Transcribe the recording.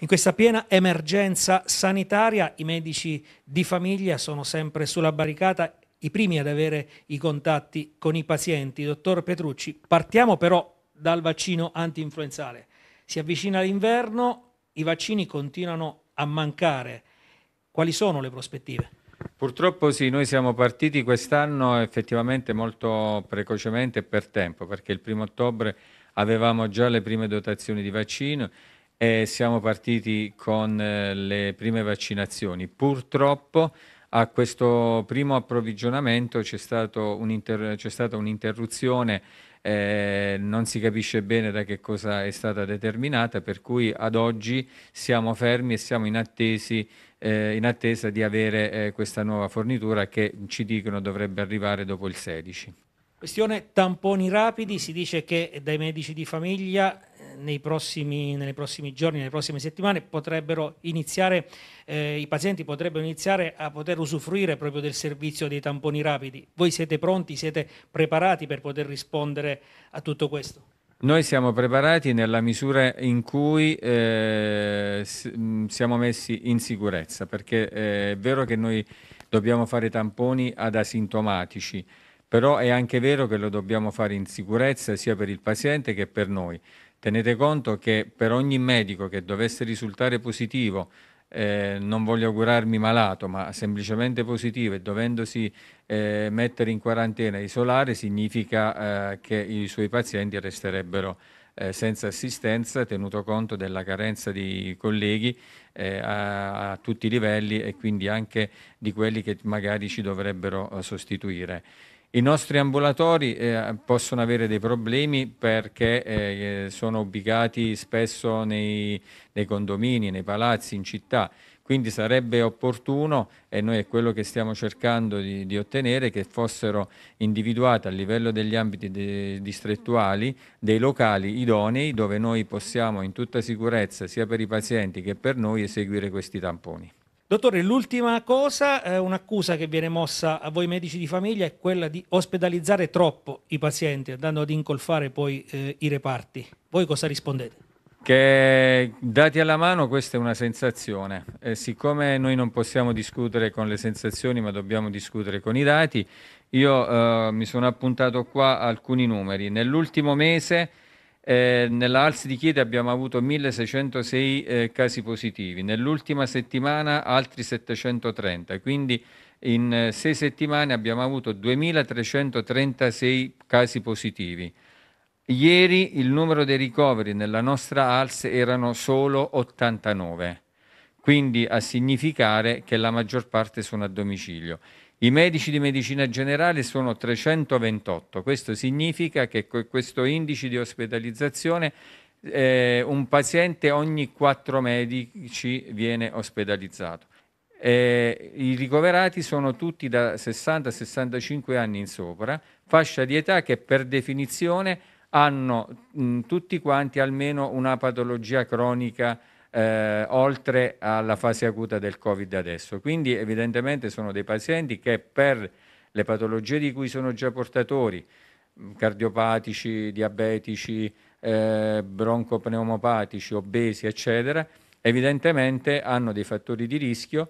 In questa piena emergenza sanitaria i medici di famiglia sono sempre sulla barricata, i primi ad avere i contatti con i pazienti. Dottor Petrucci, partiamo però dal vaccino anti-influenzale. Si avvicina l'inverno, i vaccini continuano a mancare. Quali sono le prospettive? Purtroppo sì, noi siamo partiti quest'anno effettivamente molto precocemente e per tempo, perché il primo ottobre avevamo già le prime dotazioni di vaccino e siamo partiti con eh, le prime vaccinazioni. Purtroppo a questo primo approvvigionamento c'è, un'inter- c'è stata un'interruzione, eh, non si capisce bene da che cosa è stata determinata, per cui ad oggi siamo fermi e siamo in, attesi, eh, in attesa di avere eh, questa nuova fornitura che ci dicono dovrebbe arrivare dopo il 16. Questione tamponi rapidi, si dice che dai medici di famiglia eh, nei prossimi, nei prossimi giorni, nelle prossime settimane potrebbero iniziare, eh, i pazienti potrebbero iniziare a poter usufruire proprio del servizio dei tamponi rapidi. Voi siete pronti, siete preparati per poter rispondere a tutto questo? Noi siamo preparati nella misura in cui eh, mm, siamo messi in sicurezza, perché eh, è vero che noi dobbiamo fare tamponi ad asintomatici, però è anche vero che lo dobbiamo fare in sicurezza sia per il paziente che per noi. Tenete conto che per ogni medico che dovesse risultare positivo, eh, non voglio augurarmi malato, ma semplicemente positivo e dovendosi eh, mettere in quarantena e isolare, significa eh, che i suoi pazienti resterebbero eh, senza assistenza, tenuto conto della carenza di colleghi eh, a, a, tutti i livelli e quindi anche di quelli che magari ci dovrebbero eh, sostituire. I nostri ambulatori eh, possono avere dei problemi perché eh, sono ubicati spesso nei, nei, condomini, nei palazzi, in città. Quindi sarebbe opportuno, e noi è quello che stiamo cercando di, di ottenere, che fossero individuati a livello degli ambiti de distrettuali dei locali idonei dove noi possiamo in tutta sicurezza, sia per i pazienti che per noi, eseguire questi tamponi. Dottore, l'ultima cosa, eh, un'accusa che viene mossa a voi medici di famiglia è quella di ospedalizzare troppo i pazienti, andando ad incolfare poi eh, i reparti. Voi cosa rispondete? Che dati alla mano questa è una sensazione. Eh, siccome noi non possiamo discutere con le sensazioni, ma dobbiamo discutere con i dati, io eh, mi sono appuntato qua alcuni numeri. Nell'ultimo mese eh, nella Alsi di Chieti abbiamo avuto 1606 eh, casi positivi, nell'ultima settimana altri 730, quindi in eh, sei settimane abbiamo avuto 2336 casi positivi. Ieri il numero dei ricoveri nella nostra ALS erano solo 89, quindi a significare che la maggior parte sono a domicilio. I medici di medicina generale sono 328, questo significa che con questo indice di ospedalizzazione eh, un paziente ogni quattro medici viene ospedalizzato. Eh, I ricoverati sono tutti da 60 65 anni in sopra, fascia di età che per definizione hanno mh, tutti quanti almeno una patologia cronica eh, oltre alla fase acuta del Covid adesso. Quindi evidentemente sono dei pazienti che per le patologie di cui sono già portatori, mm, cardiopatici, diabetici, eh, broncopneumopatici, obesi, eccetera, evidentemente hanno dei fattori di rischio